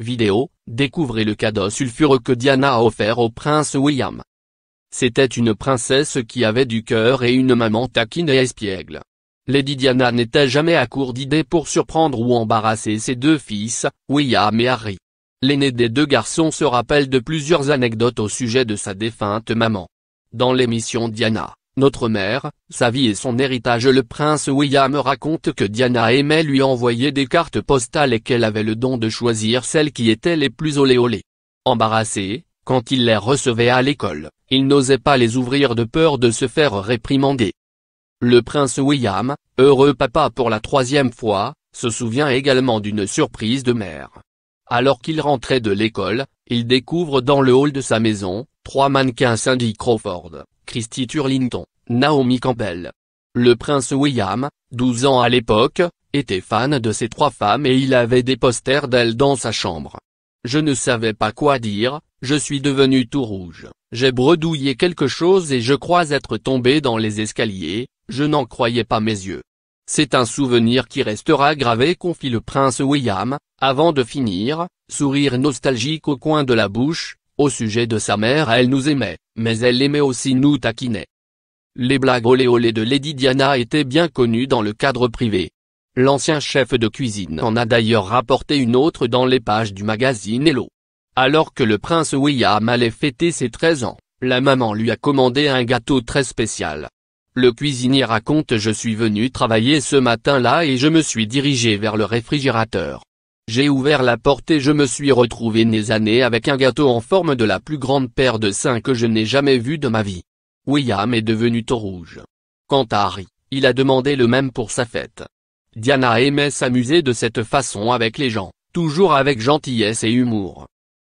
Vidéo, découvrez le cadeau sulfureux que Diana a offert au prince William. C'était une princesse qui avait du cœur et une maman taquine et espiègle. Lady Diana n'était jamais à court d'idées pour surprendre ou embarrasser ses deux fils, William et Harry. L'aîné des deux garçons se rappelle de plusieurs anecdotes au sujet de sa défunte maman. Dans l'émission Diana, notre mère, sa vie et son héritage Le prince William raconte que Diana aimait lui envoyer des cartes postales et qu'elle avait le don de choisir celles qui étaient les plus oléolées. Embarrassé, quand il les recevait à l'école, il n'osait pas les ouvrir de peur de se faire réprimander. Le prince William, heureux papa pour la troisième fois, se souvient également d'une surprise de mère. Alors qu'il rentrait de l'école, il découvre dans le hall de sa maison, trois mannequins Cindy Crawford, Christy Turlington, Naomi Campbell. Le prince William, 12 ans à l'époque, était fan de ces trois femmes et il avait des posters d'elles dans sa chambre. Je ne savais pas quoi dire, je suis devenu tout rouge, j'ai bredouillé quelque chose et je crois être tombé dans les escaliers, je n'en croyais pas mes yeux. C'est un souvenir qui restera gravé confie le prince William, avant de finir, sourire nostalgique au coin de la bouche, au sujet de sa mère elle nous aimait, mais elle aimait aussi nous taquiner. Les blagues olé olé de Lady Diana étaient bien connues dans le cadre privé. L'ancien chef de cuisine en a d'ailleurs rapporté une autre dans les pages du magazine Hello. Alors que le prince William allait fêter ses 13 ans, la maman lui a commandé un gâteau très spécial. Le cuisinier raconte « Je suis venu travailler ce matin-là et je me suis dirigé vers le réfrigérateur. J'ai ouvert la porte et je me suis retrouvé nez années avec un gâteau en forme de la plus grande paire de seins que je n'ai jamais vue de ma vie. William est devenu tout rouge. Quant à Harry, il a demandé le même pour sa fête. Diana aimait s'amuser de cette façon avec les gens, toujours avec gentillesse et humour.